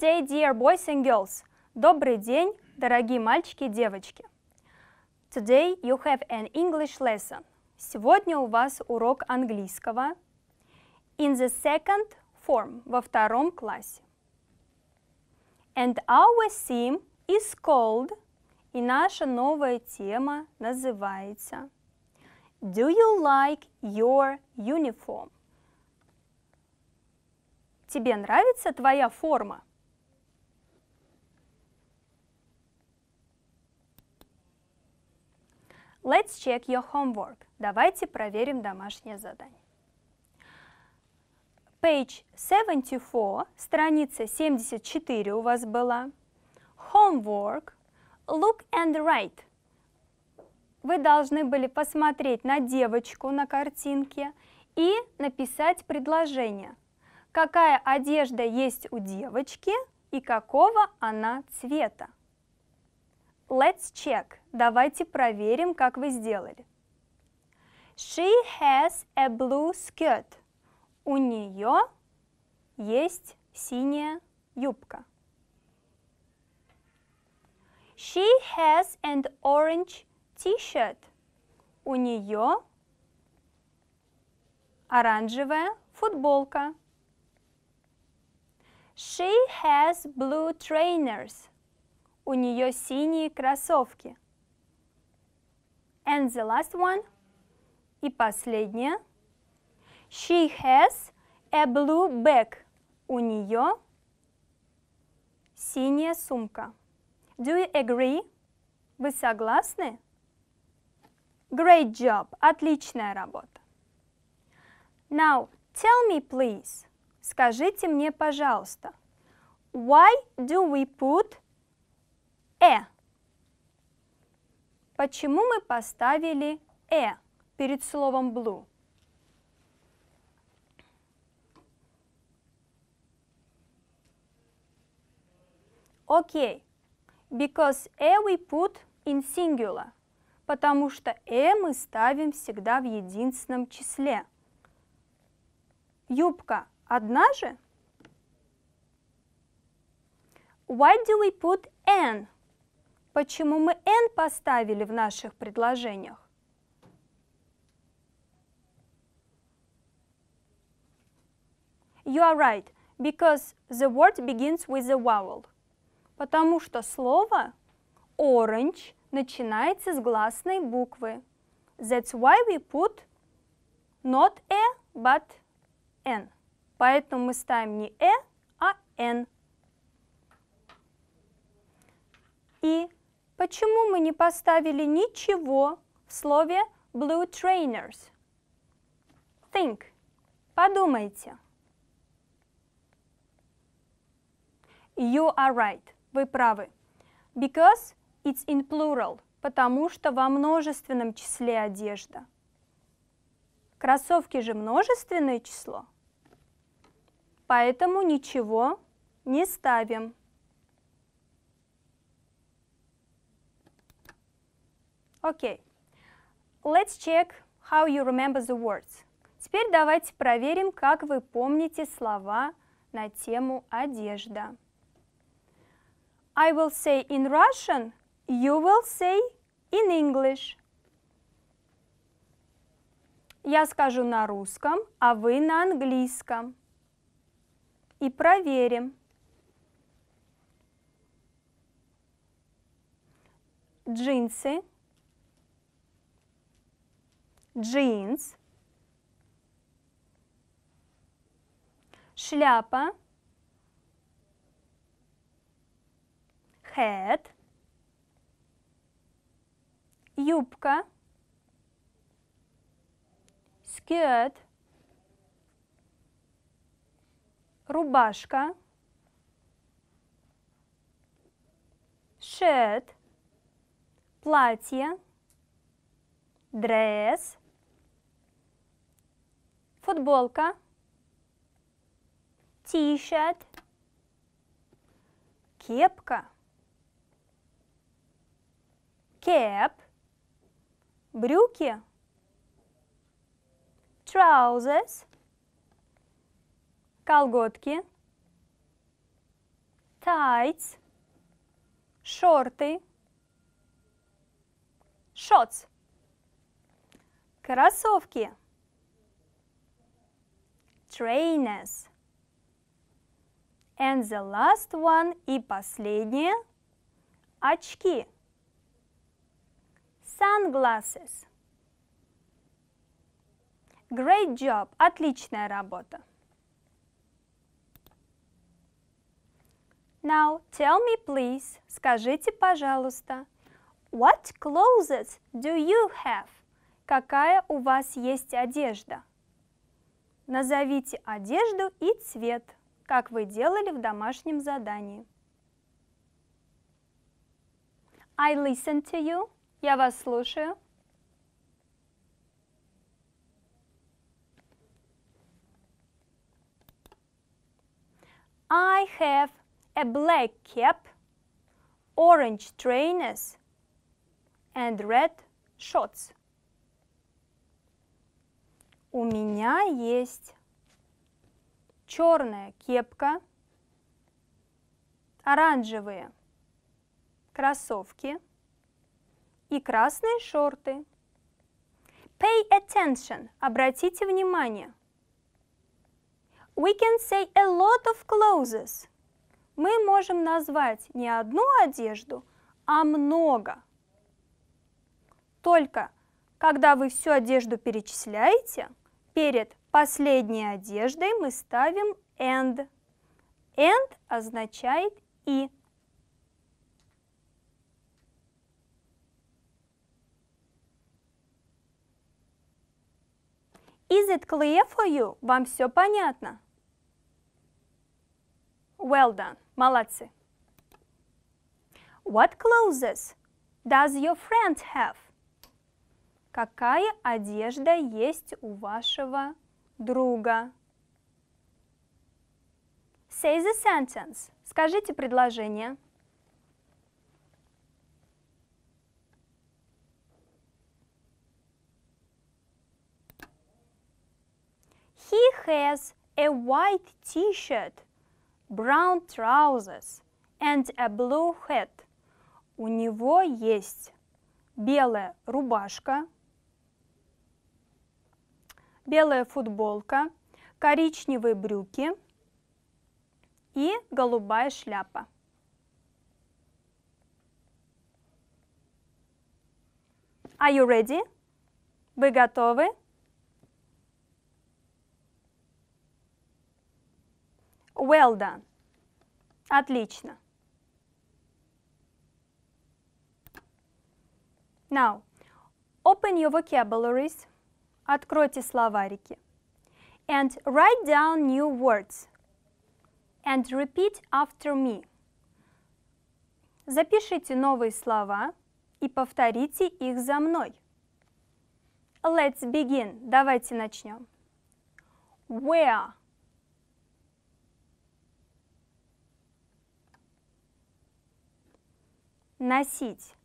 day, dear boys and girls. Добрый день, дорогие мальчики и девочки. Today you have an English lesson. Сегодня у вас урок английского in the second form, во втором классе. And our theme is called, и наша новая тема называется Do you like your uniform? Тебе нравится твоя форма? Let's check your homework. Давайте проверим домашнее задание. Page 74, страница 74 у вас была. Homework. Look and write. Вы должны были посмотреть на девочку на картинке и написать предложение. Какая одежда есть у девочки и какого она цвета? Let's check. Давайте проверим, как вы сделали. She has a blue skirt. У нее есть синяя юбка. She has an orange t-shirt. У нее оранжевая футболка. She has blue trainers. У нее синие кроссовки. And the last one. И последнее. She has a blue bag. У нее синяя сумка. Do you agree? Вы согласны? Great job. Отличная работа. Now, tell me, please. Скажите мне, пожалуйста. Why do we put a Почему мы поставили «э» перед словом blue? Окей, okay. because «э» we put in singular, потому что «э» мы ставим всегда в единственном числе. Юбка одна же? Why do we put n? Почему мы n поставили в наших предложениях? You are right, because the word begins with a vowel. Потому что слово orange начинается с гласной буквы. That's why we put not a, «э», but n. Поэтому мы ставим не e, а n. И Почему мы не поставили ничего в слове blue trainers? Think. Подумайте. You are right. Вы правы. Because it's in plural. Потому что во множественном числе одежда. Кроссовки же множественное число. Поэтому ничего не ставим. Окей. Okay. Let's check how you remember the words. Теперь давайте проверим, как вы помните слова на тему одежда. I will say in Russian, you will say in English. Я скажу на русском, а вы на английском. И проверим. Джинсы джинс, шляпа, hat, юбка, skirt, рубашка, shirt, платье, дресс, футболка, тишет, кепка, кеп, брюки, trousers, колготки, тайц, шорты, шотс, кроссовки – trainers. And the last one и последнее – очки. Sunglasses. Great job, отличная работа. Now, tell me please, скажите, пожалуйста, what clothes do you have? Какая у вас есть одежда? Назовите одежду и цвет, как вы делали в домашнем задании. I listen to you. Я вас слушаю. I have a black cap, orange trainers and red shorts. У меня есть черная кепка, оранжевые кроссовки и красные шорты. Pay attention, обратите внимание. We can say a lot of clothes. Мы можем назвать не одну одежду, а много. Только когда вы всю одежду перечисляете – Перед последней одеждой мы ставим and. And означает и. Is it clear for you? Вам все понятно? Well done. Молодцы. What clothes does your friend have? Какая одежда есть у вашего друга? Say the sentence. Скажите предложение. He has a white t-shirt, brown trousers and a blue hat. У него есть белая рубашка, белая футболка, коричневые брюки и голубая шляпа. Are you ready? Вы готовы? Well done. Отлично. Now, open your vocabularies Откройте словарики. And write down new words. And repeat after me. Запишите новые слова и повторите их за мной. Let's begin. Давайте начнем. Where? Носить.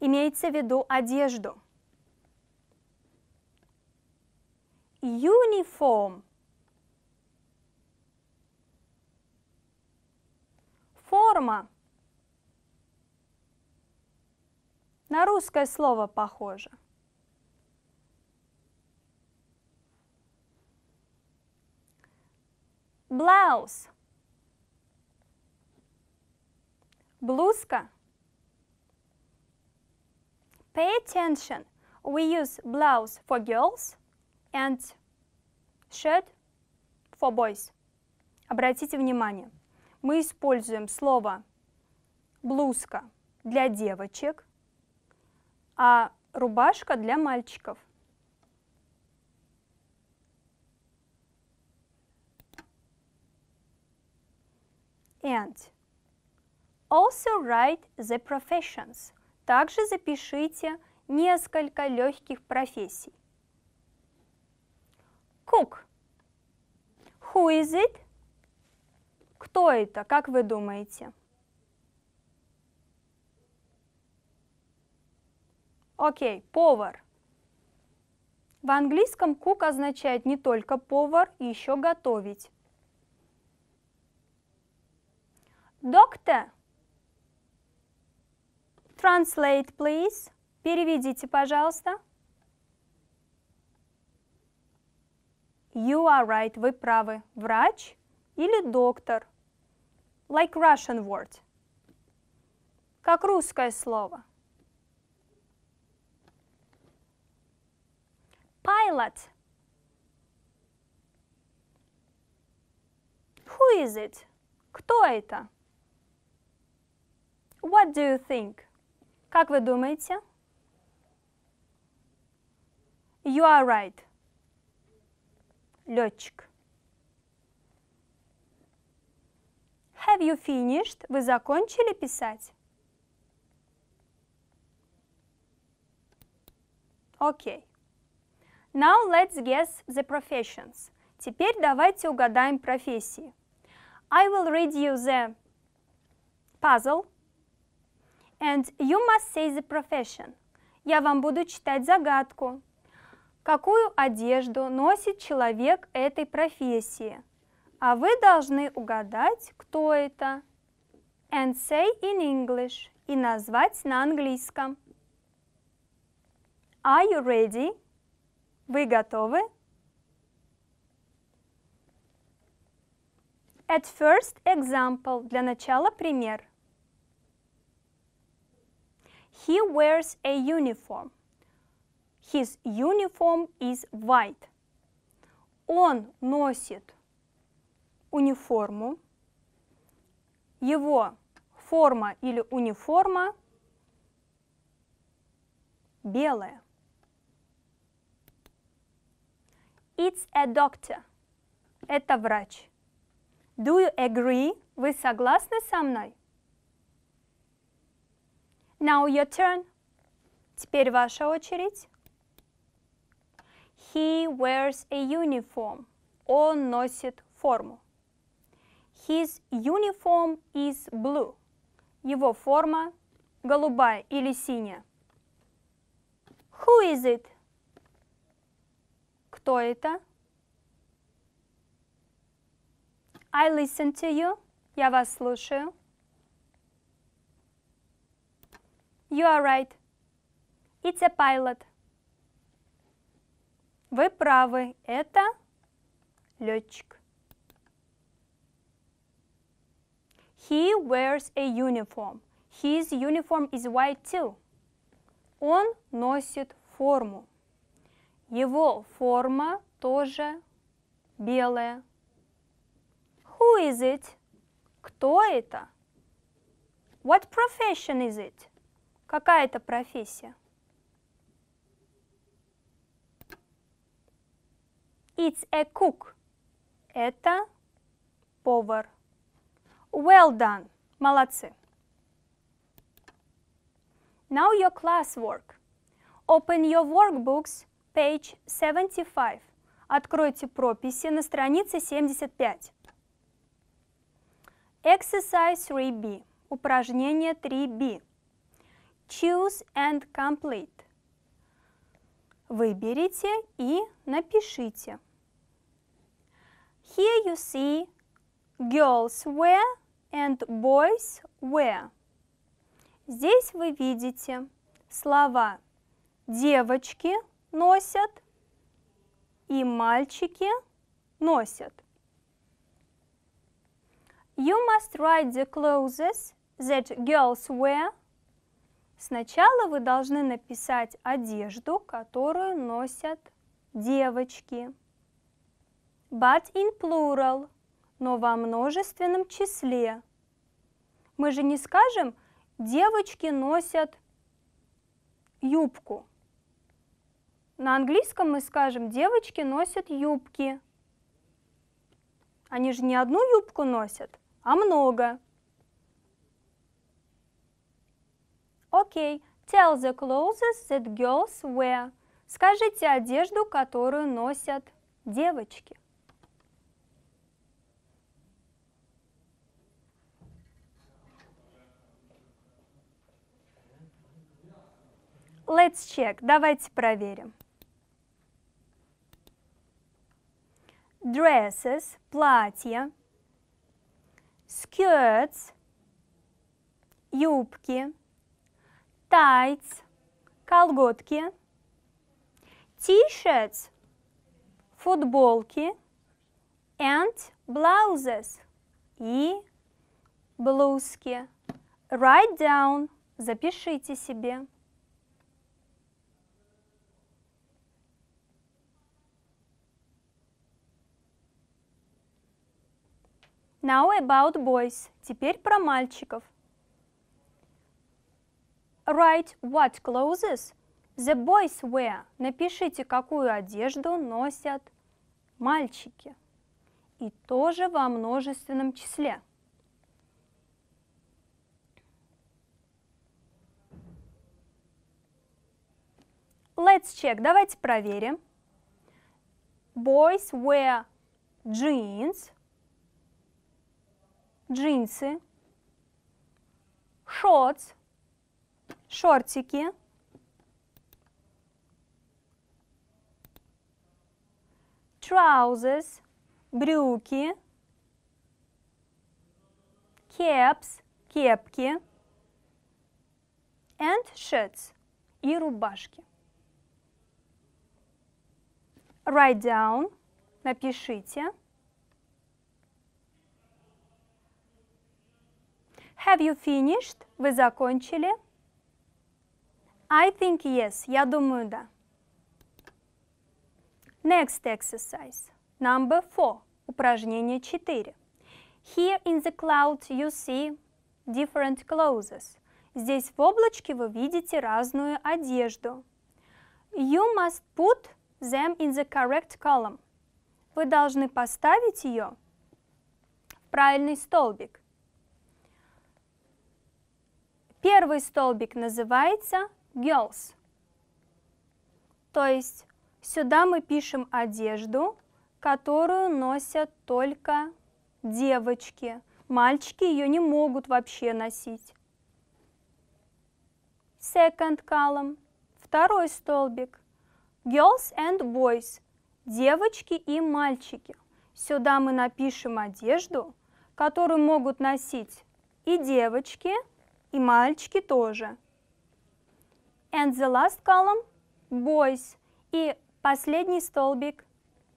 Имеется в виду одежду. uniform. Форма. На русское слово похоже. Blouse. Блузка. Pay attention. We use blouse for girls and shirt for boys. Обратите внимание, мы используем слово блузка для девочек, а рубашка для мальчиков. And also write the professions. Также запишите несколько легких профессий cook. Who is it? Кто это? Как вы думаете? Окей, okay, повар. В английском cook означает не только повар, еще готовить. Доктор. Translate, please. Переведите, пожалуйста. You are right, вы правы. Врач или доктор. Like Russian word. Как русское слово. Pilot. Who is it? Кто это? What do you think? Как вы думаете? You are right летчик. Have you finished? Вы закончили писать? Окей. Okay. Now let's guess the professions. Теперь давайте угадаем профессии. I will read you the puzzle, and you must say the profession. Я вам буду читать загадку, какую одежду носит человек этой профессии. А вы должны угадать, кто это. And say in English и назвать на английском. Are you ready? Вы готовы? At first example. Для начала пример. He wears a uniform. His uniform is white. Он носит униформу. Его форма или униформа белая. It's a doctor. Это врач. Do you agree? Вы согласны со мной? Now your turn. Теперь ваша очередь. He wears a uniform. Он носит форму. His uniform is blue. Его форма голубая или синяя. Who is it? Кто это? I listen to you. Я вас слушаю. You are right. It's a pilot. Вы правы, это летчик. He wears a uniform. His uniform is white too. Он носит форму. Его форма тоже белая. Who is it? Кто это? What profession is it? Какая это профессия? It's a cook. Это повар. Well done. Молодцы. Now your classwork. Open your workbooks, page 75. Откройте прописи на странице 75. Exercise 3B. Упражнение 3B. Choose and complete. Выберите и напишите. Here you see girls wear and boys wear. Здесь вы видите слова девочки носят и мальчики носят. You must write the clothes that girls wear Сначала вы должны написать одежду, которую носят девочки. But in plural, но во множественном числе. Мы же не скажем «девочки носят юбку». На английском мы скажем «девочки носят юбки». Они же не одну юбку носят, а много. Окей, tell the clothes that girls wear. Скажите одежду, которую носят девочки. Let's check. Давайте проверим. Dresses – платья. Skirts – юбки tights, колготки, t-shirts, футболки, and blouses и блузки. Write down, запишите себе. Now about boys. Теперь про мальчиков. Write what clothes the boys wear. Напишите, какую одежду носят мальчики. И тоже во множественном числе. Let's check. Давайте проверим. Boys wear jeans. Джинсы. Shorts шортики, trousers, брюки, caps, кепки, and shirts и рубашки. Write down, напишите. Have you finished? Вы закончили? I think yes. Я думаю, да. Next exercise. Number four. Упражнение 4. Here in the cloud you see different clothes. Здесь в облачке вы видите разную одежду. You must put them in the correct column. Вы должны поставить ее в правильный столбик. Первый столбик называется girls. То есть сюда мы пишем одежду, которую носят только девочки. Мальчики ее не могут вообще носить. Second column. Второй столбик. Girls and boys. Девочки и мальчики. Сюда мы напишем одежду, которую могут носить и девочки, и мальчики тоже. And the last column – boys. И последний столбик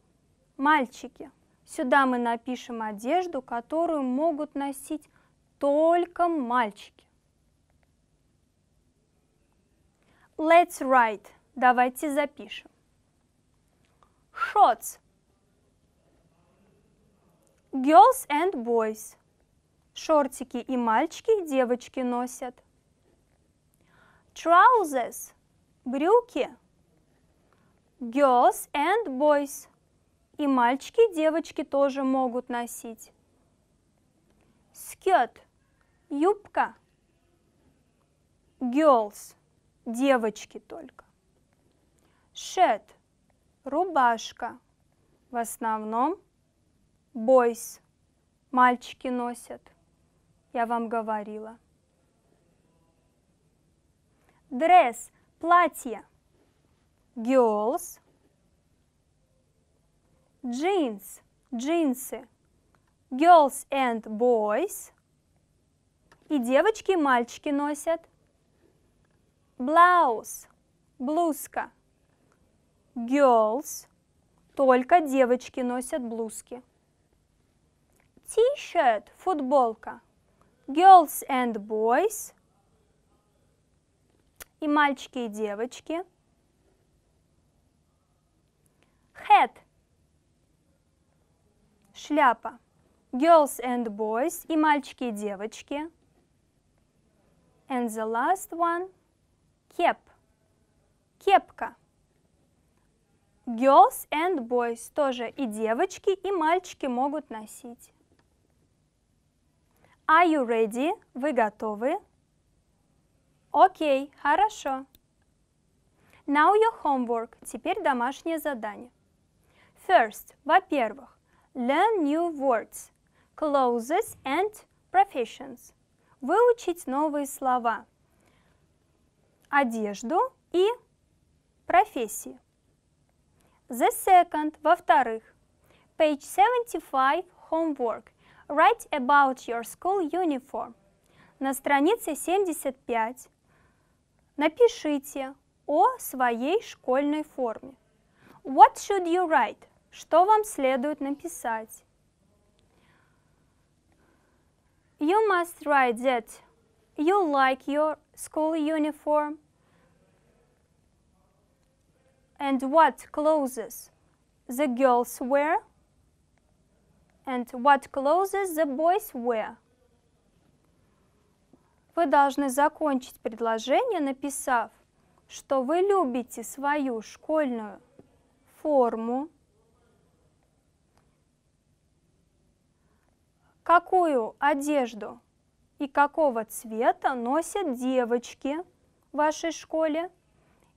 – мальчики. Сюда мы напишем одежду, которую могут носить только мальчики. Let's write. Давайте запишем. Shorts. Girls and boys. Шортики и мальчики девочки носят trousers – брюки, girls and boys – и мальчики и девочки тоже могут носить. Skirt – юбка, girls – девочки только. Shirt – рубашка, в основном boys – мальчики носят, я вам говорила – dress – платье. Girls – jeans – джинсы. Girls and boys – и девочки и мальчики носят. Blouse – блузка. Girls – только девочки носят блузки. T-shirt – футболка. Girls and boys – и мальчики, и девочки. Head – шляпа. Girls and boys – и мальчики, и девочки. And the last one – кеп. Кепка. Girls and boys – тоже и девочки, и мальчики могут носить. Are you ready? Вы готовы? Окей, хорошо. Now your homework. Теперь домашнее задание. First, во-первых, learn new words, clauses and professions. Выучить новые слова. Одежду и профессии. The second, во-вторых, page 75, homework. Write about your school uniform. На странице 75 Напишите о своей школьной форме. What should you write? Что вам следует написать? You must write that you like your school uniform and what clothes the girls wear and what clothes the boys wear. Вы должны закончить предложение, написав, что вы любите свою школьную форму, какую одежду и какого цвета носят девочки в вашей школе,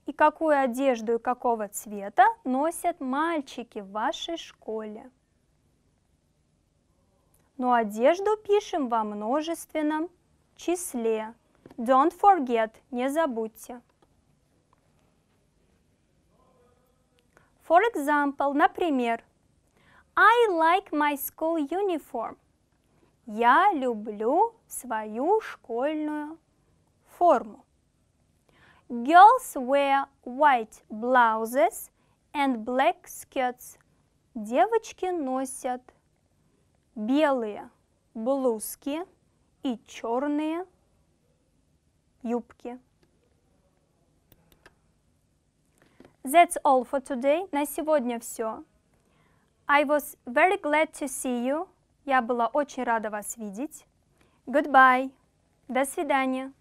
и какую одежду и какого цвета носят мальчики в вашей школе. Но ну, одежду пишем во множественном числе. Don't forget, не забудьте. For example, например, I like my school uniform. Я люблю свою школьную форму. Girls wear white blouses and black skirts. Девочки носят белые блузки и черные юбки. That's all for today. На сегодня все. I was very glad to see you. Я была очень рада вас видеть. Goodbye. До свидания.